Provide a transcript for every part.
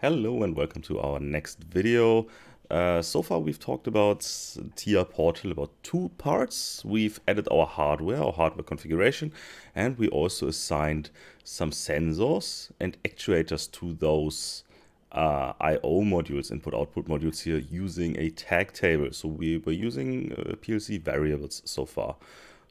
Hello and welcome to our next video. Uh, so far we've talked about TR Portal about two parts. We've added our hardware, our hardware configuration, and we also assigned some sensors and actuators to those uh, I.O. modules, input-output modules here using a tag table. So we were using uh, PLC variables so far,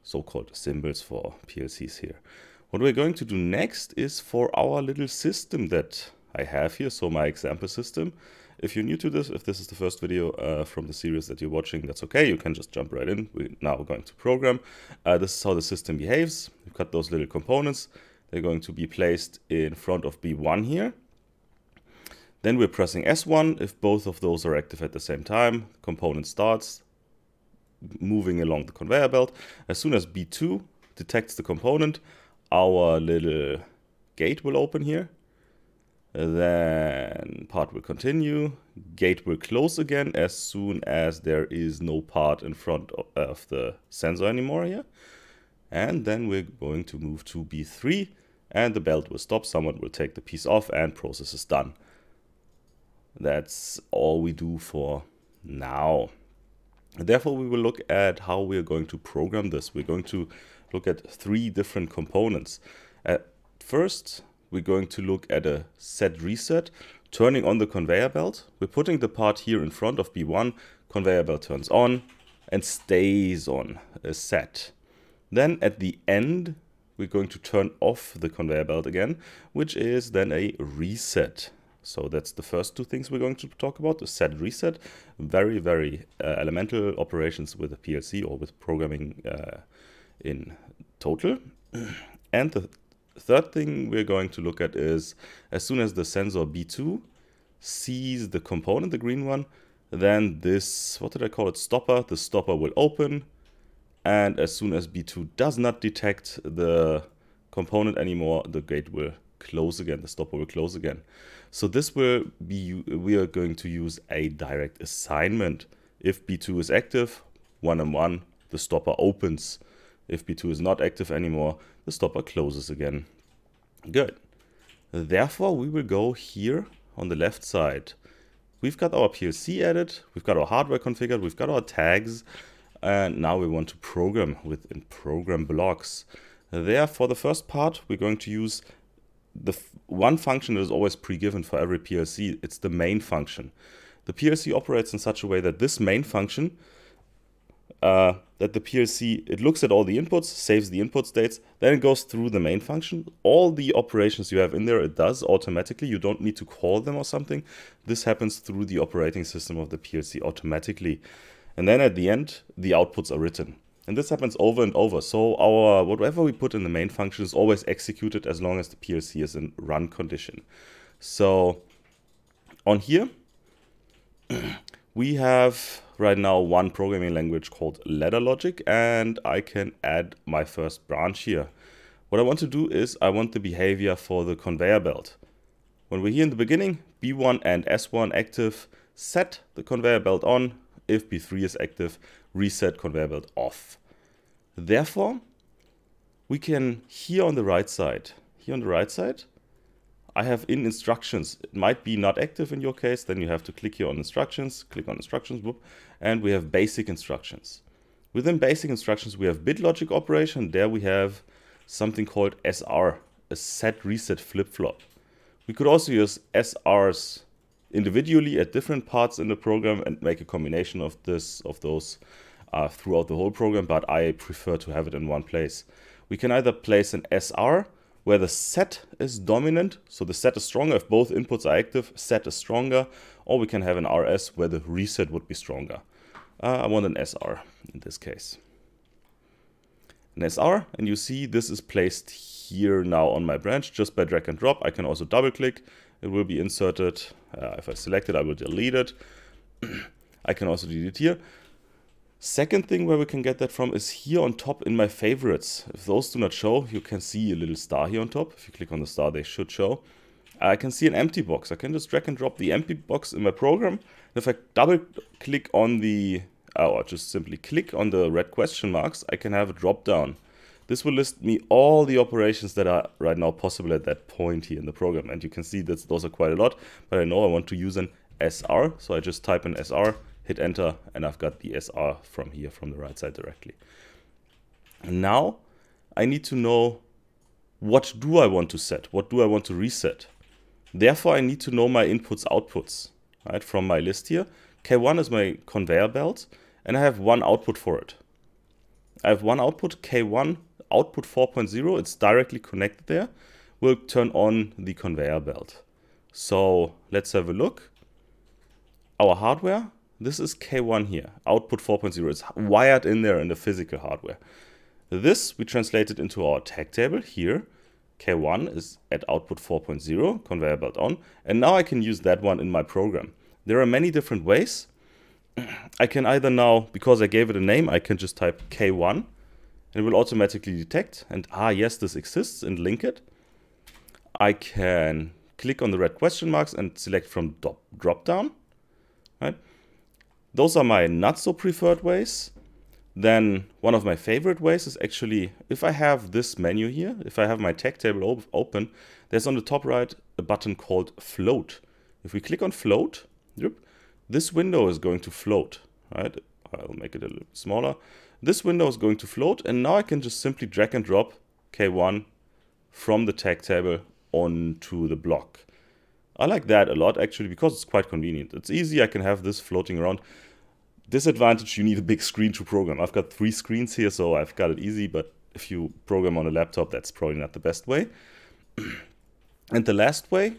so-called symbols for PLCs here. What we're going to do next is for our little system that I have here, so my example system. If you're new to this, if this is the first video uh, from the series that you're watching, that's okay. You can just jump right in. We're now going to program. Uh, this is how the system behaves. We've got those little components. They're going to be placed in front of B1 here. Then we're pressing S1. If both of those are active at the same time, component starts moving along the conveyor belt. As soon as B2 detects the component, our little gate will open here then part will continue. Gate will close again as soon as there is no part in front of the sensor anymore here. And then we're going to move to B3 and the belt will stop. Someone will take the piece off and process is done. That's all we do for now. Therefore, we will look at how we are going to program this. We're going to look at three different components. At first, we're going to look at a set reset, turning on the conveyor belt. We're putting the part here in front of B1, conveyor belt turns on and stays on a set. Then at the end, we're going to turn off the conveyor belt again, which is then a reset. So that's the first two things we're going to talk about, the set reset, very, very uh, elemental operations with a PLC or with programming uh, in total. and the third thing we're going to look at is as soon as the sensor B2 sees the component, the green one, then this, what did I call it, stopper, the stopper will open. And as soon as B2 does not detect the component anymore, the gate will close again, the stopper will close again. So this will be, we are going to use a direct assignment. If B2 is active, one on one, the stopper opens. If B2 is not active anymore, the stopper closes again. Good. Therefore, we will go here on the left side. We've got our PLC added, we've got our hardware configured, we've got our tags, and now we want to program within program blocks. There, for the first part, we're going to use the one function that is always pre-given for every PLC. It's the main function. The PLC operates in such a way that this main function uh, that the PLC, it looks at all the inputs, saves the input states, then it goes through the main function. All the operations you have in there, it does automatically. You don't need to call them or something. This happens through the operating system of the PLC automatically. And then at the end, the outputs are written. And this happens over and over. So our whatever we put in the main function is always executed as long as the PLC is in run condition. So on here, We have right now one programming language called ladder logic and I can add my first branch here. What I want to do is I want the behavior for the conveyor belt. When we're here in the beginning, B1 and S1 active, set the conveyor belt on. If B3 is active, reset conveyor belt off. Therefore, we can here on the right side, here on the right side, I have in instructions. It might be not active in your case, then you have to click here on instructions, click on instructions, whoop, and we have basic instructions. Within basic instructions, we have bit logic operation. There we have something called SR, a set reset flip-flop. We could also use SRs individually at different parts in the program and make a combination of this of those uh, throughout the whole program, but I prefer to have it in one place. We can either place an SR where the set is dominant, so the set is stronger. If both inputs are active, set is stronger. Or we can have an RS where the reset would be stronger. Uh, I want an SR in this case. An SR, and you see this is placed here now on my branch just by drag and drop. I can also double click. It will be inserted. Uh, if I select it, I will delete it. I can also delete here. Second thing where we can get that from is here on top in my favorites. If those do not show, you can see a little star here on top. If you click on the star, they should show. I can see an empty box. I can just drag and drop the empty box in my program. And if I double click on the, or oh, just simply click on the red question marks, I can have a drop down. This will list me all the operations that are right now possible at that point here in the program. And you can see that those are quite a lot, but I know I want to use an SR. So I just type an SR hit enter, and I've got the SR from here, from the right side directly. And now I need to know what do I want to set? What do I want to reset? Therefore, I need to know my inputs, outputs, right, from my list here. K1 is my conveyor belt, and I have one output for it. I have one output, K1 output 4.0, it's directly connected there, will turn on the conveyor belt. So let's have a look. Our hardware, this is K1 here, output 4.0. It's wired in there in the physical hardware. This we translated into our tag table here. K1 is at output 4.0, conveyor belt on, and now I can use that one in my program. There are many different ways. I can either now, because I gave it a name, I can just type K1, and it will automatically detect, and ah, yes, this exists, and link it. I can click on the red question marks and select from drop down, right? Those are my not so preferred ways. Then one of my favorite ways is actually, if I have this menu here, if I have my tag table op open, there's on the top right a button called float. If we click on float, this window is going to float, right? I'll make it a little smaller. This window is going to float and now I can just simply drag and drop K1 from the tag table onto the block. I like that a lot actually because it's quite convenient. It's easy, I can have this floating around. Disadvantage, you need a big screen to program. I've got three screens here, so I've got it easy, but if you program on a laptop, that's probably not the best way. and the last way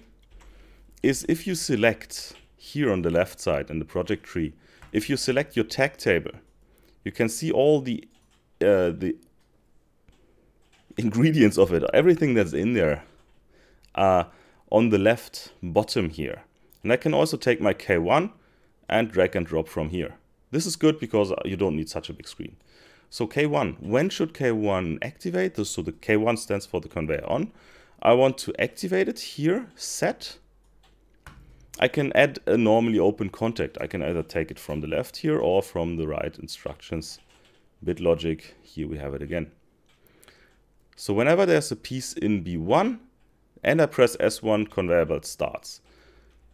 is if you select here on the left side in the project tree, if you select your tag table, you can see all the uh, the ingredients of it, everything that's in there. Uh, on the left bottom here. And I can also take my K1 and drag and drop from here. This is good because you don't need such a big screen. So K1, when should K1 activate? This, so the K1 stands for the conveyor on. I want to activate it here, set. I can add a normally open contact. I can either take it from the left here or from the right instructions. bit logic. here we have it again. So whenever there's a piece in B1, and I press S1, conveyor belt starts.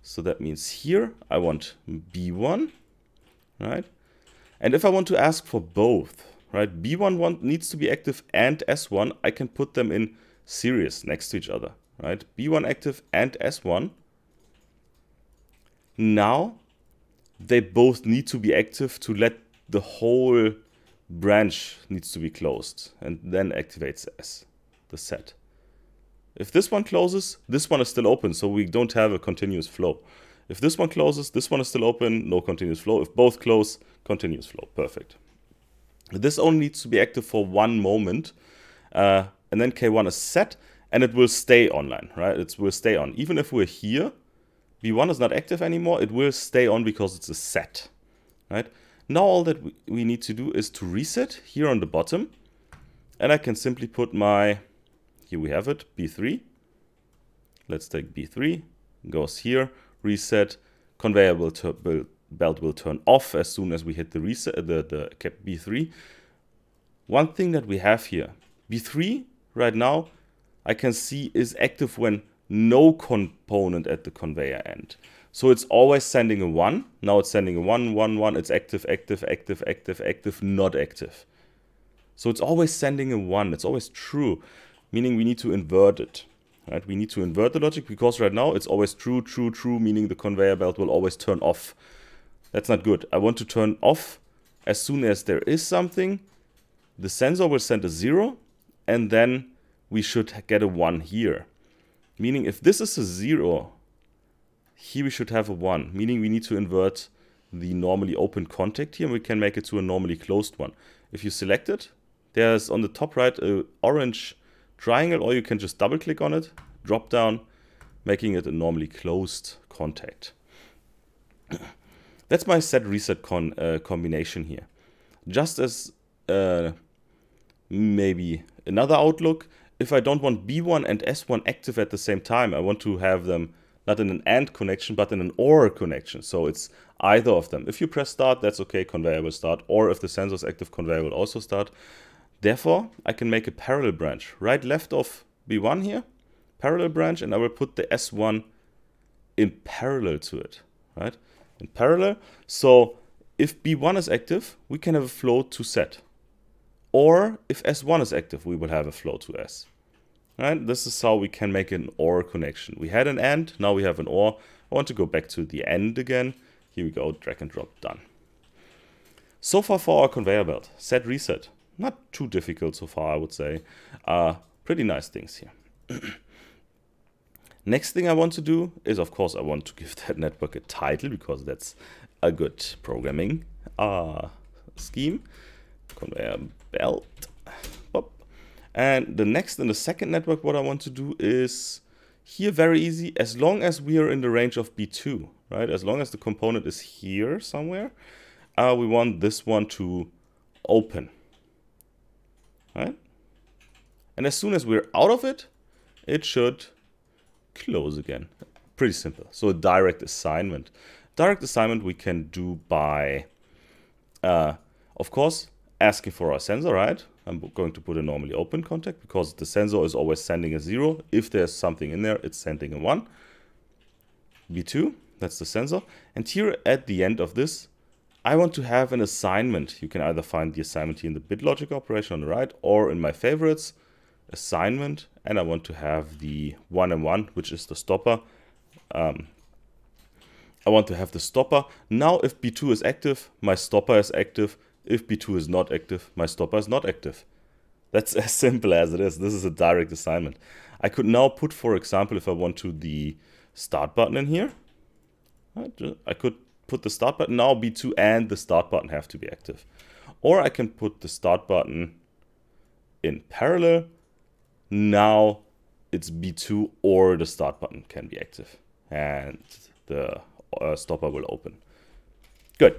So that means here I want B1, right? And if I want to ask for both, right, B1 want, needs to be active and S1, I can put them in series next to each other, right? B1 active and S1. Now they both need to be active to let the whole branch needs to be closed and then activates S, the set. If this one closes, this one is still open, so we don't have a continuous flow. If this one closes, this one is still open, no continuous flow. If both close, continuous flow, perfect. This only needs to be active for one moment, uh, and then K1 is set, and it will stay online, right? It will stay on. Even if we're here, V1 is not active anymore, it will stay on because it's a set, right? Now all that we need to do is to reset here on the bottom, and I can simply put my here we have it, B3. Let's take B3, goes here, reset, conveyor will belt will turn off as soon as we hit the reset, the, the B3. One thing that we have here, B3 right now, I can see is active when no component at the conveyor end. So it's always sending a 1. Now it's sending a one, one, one. It's active, active, active, active, active, not active. So it's always sending a 1. It's always true meaning we need to invert it. Right? We need to invert the logic because right now it's always true, true, true, meaning the conveyor belt will always turn off. That's not good. I want to turn off as soon as there is something. The sensor will send a zero and then we should get a one here. Meaning if this is a zero, here we should have a one, meaning we need to invert the normally open contact here and we can make it to a normally closed one. If you select it, there's on the top right a orange triangle or you can just double click on it, drop down, making it a normally closed contact. That's my set reset con uh, combination here. Just as uh, maybe another outlook, if I don't want B1 and S1 active at the same time, I want to have them not in an AND connection, but in an OR connection. So it's either of them. If you press start, that's okay, conveyor will start. Or if the sensor is active, conveyor will also start. Therefore, I can make a parallel branch, right left of B1 here, parallel branch, and I will put the S1 in parallel to it, right? In parallel. So if B1 is active, we can have a flow to set. Or if S1 is active, we will have a flow to S. Right? This is how we can make an OR connection. We had an AND, now we have an OR. I want to go back to the AND again. Here we go, drag and drop, done. So far for our conveyor belt, set reset not too difficult so far, I would say. Uh, pretty nice things here. Next thing I want to do is, of course, I want to give that network a title because that's a good programming uh, scheme. Conveyor belt. Boop. And the next and the second network, what I want to do is here very easy, as long as we are in the range of B2, right? As long as the component is here somewhere, uh, we want this one to open, right? And as soon as we're out of it, it should close again. Pretty simple. So a direct assignment. Direct assignment we can do by, uh, of course, asking for our sensor, right? I'm going to put a normally open contact because the sensor is always sending a zero. If there's something in there, it's sending a one. V2, that's the sensor. And here at the end of this, I want to have an assignment. You can either find the assignment here in the logic operation on the right or in my favorites, assignment. And I want to have the one and one which is the stopper. Um, I want to have the stopper. Now if B2 is active, my stopper is active. If B2 is not active, my stopper is not active. That's as simple as it is. This is a direct assignment. I could now put, for example, if I want to, the start button in here. I could put the start button now, B2 and the start button have to be active. Or I can put the start button in parallel. Now it's B2 or the start button can be active and the uh, stopper will open. Good.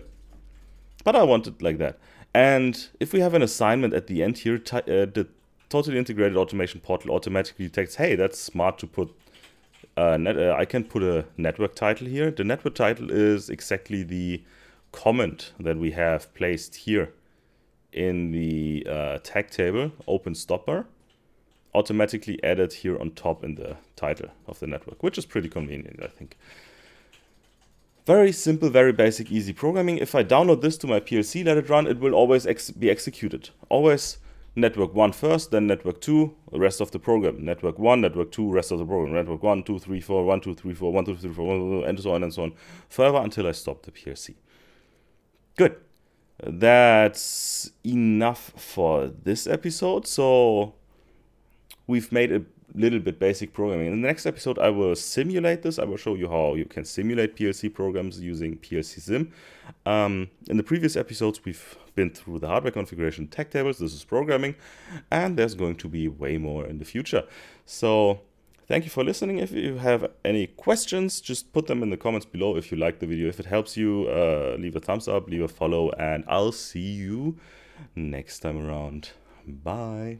But I want it like that. And if we have an assignment at the end here, uh, the totally integrated automation portal automatically detects, hey, that's smart to put net, uh, I can put a network title here. The network title is exactly the comment that we have placed here in the uh, tag table, open stopper, automatically added here on top in the title of the network, which is pretty convenient, I think. Very simple, very basic, easy programming. If I download this to my PLC, let it run, it will always ex be executed. Always network one first, then network 2, rest of the program. Network 1, network 2, rest of the program. Network 1, 2, 3, and so on and so on, forever until I stop the PLC. Good. That's enough for this episode. So we've made a little bit basic programming. In the next episode, I will simulate this. I will show you how you can simulate PLC programs using PLC Sim. Um, in the previous episodes, we've been through the hardware configuration tech tables. This is programming, and there's going to be way more in the future. So thank you for listening. If you have any questions, just put them in the comments below if you like the video. If it helps you, uh, leave a thumbs up, leave a follow, and I'll see you next time around. Bye.